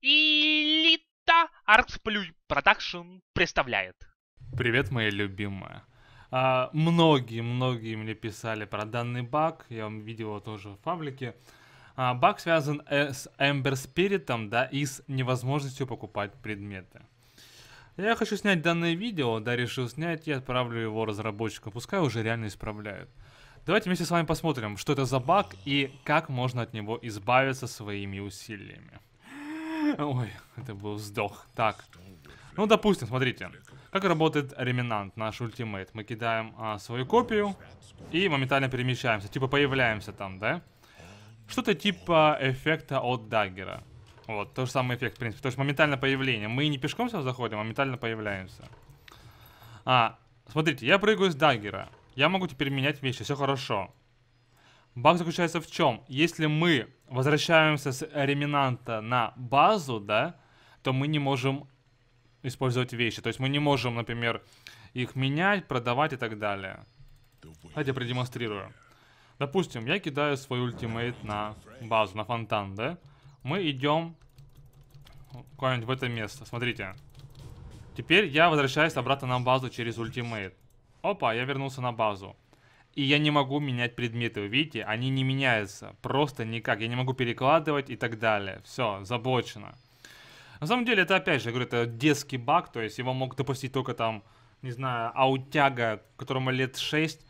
Элита Артсплюй Продакшн представляет. Привет, моя любимая. Многие-многие а, мне писали про данный баг, я вам видел его тоже в паблике. А, баг связан э, с Эмбер Спиритом, да, и с невозможностью покупать предметы. Я хочу снять данное видео, да, решил снять и отправлю его разработчикам, пускай уже реально исправляют. Давайте вместе с вами посмотрим, что это за баг и как можно от него избавиться своими усилиями. Ой, это был вздох. Так. Ну, допустим, смотрите. Как работает реминант, наш ультимейт? Мы кидаем а, свою копию и моментально перемещаемся. Типа появляемся там, да? Что-то типа эффекта от даггера. Вот, тот же самый эффект, в принципе. То есть моментальное появление. Мы не пешком сюда заходим, а моментально появляемся. А, смотрите, я прыгаю с даггера. Я могу теперь менять вещи, все хорошо. Баг заключается в чем? Если мы возвращаемся с реминанта на базу, да, то мы не можем использовать вещи. То есть мы не можем, например, их менять, продавать и так далее. Давайте продемонстрирую. Допустим, я кидаю свой ультимейт на базу, на фонтан, да? Мы идем куда-нибудь в это место. Смотрите. Теперь я возвращаюсь обратно на базу через ультимейт. Опа, я вернулся на базу. И я не могу менять предметы, вы видите, они не меняются, просто никак. Я не могу перекладывать и так далее. Все, заблочено. На самом деле, это опять же, я говорю, это детский баг, то есть его мог допустить только там, не знаю, аутяга, которому лет 6,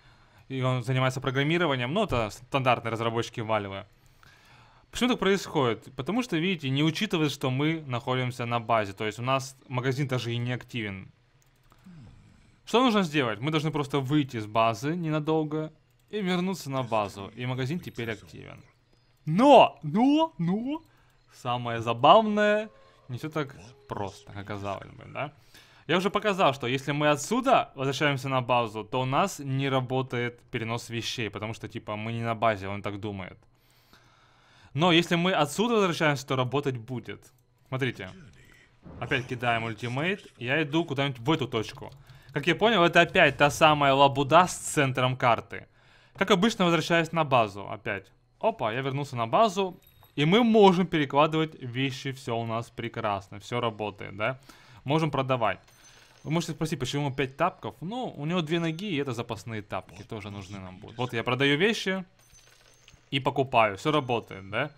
и он занимается программированием, ну, это стандартные разработчики валевы. Почему так происходит? Потому что, видите, не учитывает, что мы находимся на базе, то есть у нас магазин даже и не активен. Что нужно сделать? Мы должны просто выйти с базы ненадолго и вернуться на базу. И магазин теперь активен. Но! Но! Но! Самое забавное, не все так просто, оказалось, бы, да? Я уже показал, что если мы отсюда возвращаемся на базу, то у нас не работает перенос вещей, потому что, типа, мы не на базе, он так думает. Но если мы отсюда возвращаемся, то работать будет. Смотрите. Опять кидаем ультимейт. Я иду куда-нибудь в эту точку. Как я понял, это опять та самая лабуда с центром карты. Как обычно, возвращаясь на базу опять. Опа, я вернулся на базу. И мы можем перекладывать вещи, все у нас прекрасно, все работает, да? Можем продавать. Вы можете спросить, почему 5 тапков? Ну, у него две ноги, и это запасные тапки, тоже нужны нам будут. Вот я продаю вещи и покупаю, все работает, да?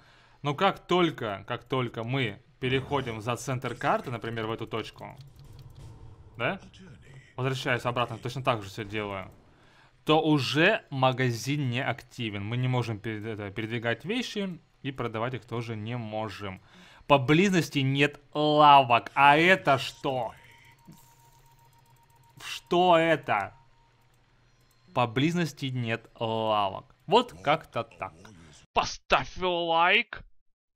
Но как только, как только мы переходим за центр карты, например, в эту точку, да? возвращаюсь обратно, точно так же все делаю, то уже магазин не активен. Мы не можем перед, это, передвигать вещи и продавать их тоже не можем. Поблизости нет лавок. А это что? Что это? Поблизости нет лавок. Вот как-то так. Поставь лайк,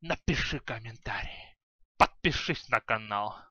напиши комментарий, подпишись на канал.